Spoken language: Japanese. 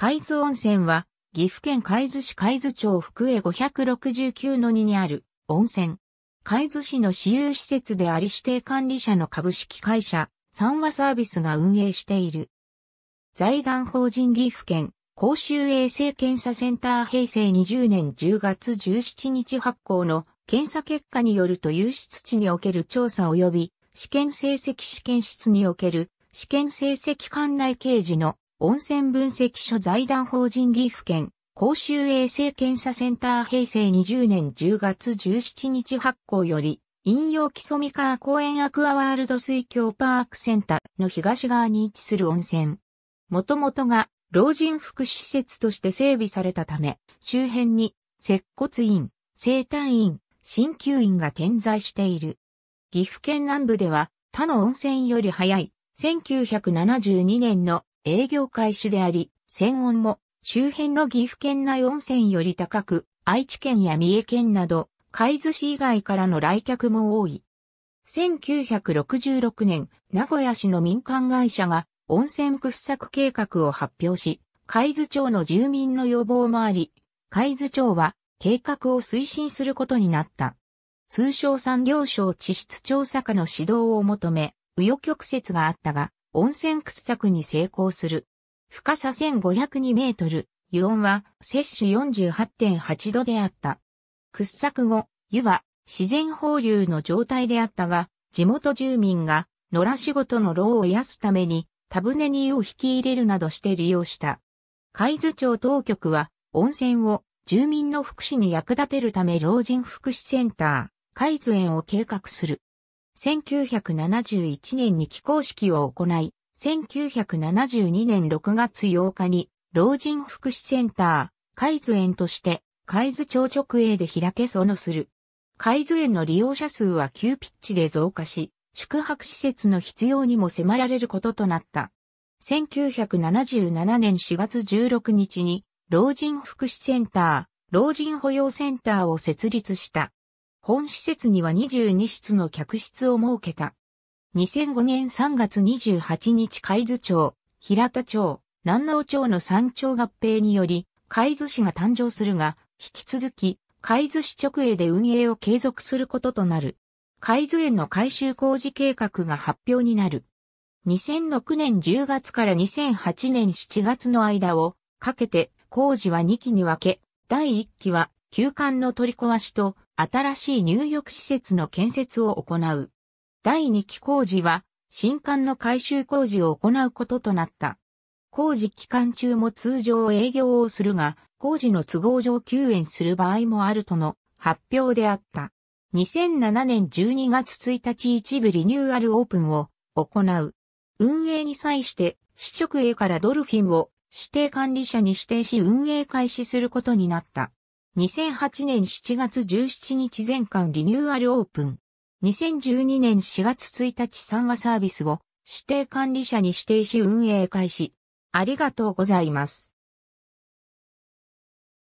海津温泉は、岐阜県海津市海津町福江569の2にある温泉。海津市の私有施設であり指定管理者の株式会社、三和サービスが運営している。財団法人岐阜県公衆衛生検査センター平成20年10月17日発行の検査結果によると有出地における調査及び試験成績試験室における試験成績管内掲示の温泉分析所財団法人岐阜県公衆衛生検査センター平成20年10月17日発行より、引用基礎三河公園アクアワールド水郷パークセンターの東側に位置する温泉。もともとが老人福祉施設として整備されたため、周辺に接骨院、生誕院、鍼灸院が点在している。岐阜県南部では他の温泉より早い1972年の営業開始であり、専温も周辺の岐阜県内温泉より高く、愛知県や三重県など、海津市以外からの来客も多い。1966年、名古屋市の民間会社が温泉掘削計画を発表し、海津町の住民の要望もあり、海津町は計画を推進することになった。通称産業省地質調査課の指導を求め、紆余曲折があったが、温泉掘削に成功する。深さ1502メートル、湯温は摂氏48.8度であった。掘削後、湯は自然放流の状態であったが、地元住民が野良仕事の労を癒すために、田船に湯を引き入れるなどして利用した。海津町当局は温泉を住民の福祉に役立てるため老人福祉センター、海津園を計画する。1971年に起工式を行い、1972年6月8日に老人福祉センター、海津園として海津町直営で開けそのする。海津園の利用者数は急ピッチで増加し、宿泊施設の必要にも迫られることとなった。1977年4月16日に老人福祉センター、老人保養センターを設立した。本施設には22室の客室を設けた。2005年3月28日海津町、平田町、南直町の山頂合併により、海津市が誕生するが、引き続き、海津市直営で運営を継続することとなる。海津園の改修工事計画が発表になる。2006年10月から2008年7月の間をかけて工事は2期に分け、第1期は休館の取り壊しと新しい入浴施設の建設を行う。第2期工事は、新館の改修工事を行うこととなった。工事期間中も通常営業をするが、工事の都合上休園する場合もあるとの発表であった。2007年12月1日一部リニューアルオープンを行う。運営に際して市直営からドルフィンを指定管理者に指定し運営開始することになった。2008年7月17日全館リニューアルオープン。2012年4月1日3話サービスを指定管理者に指定し運営開始。ありがとうございます。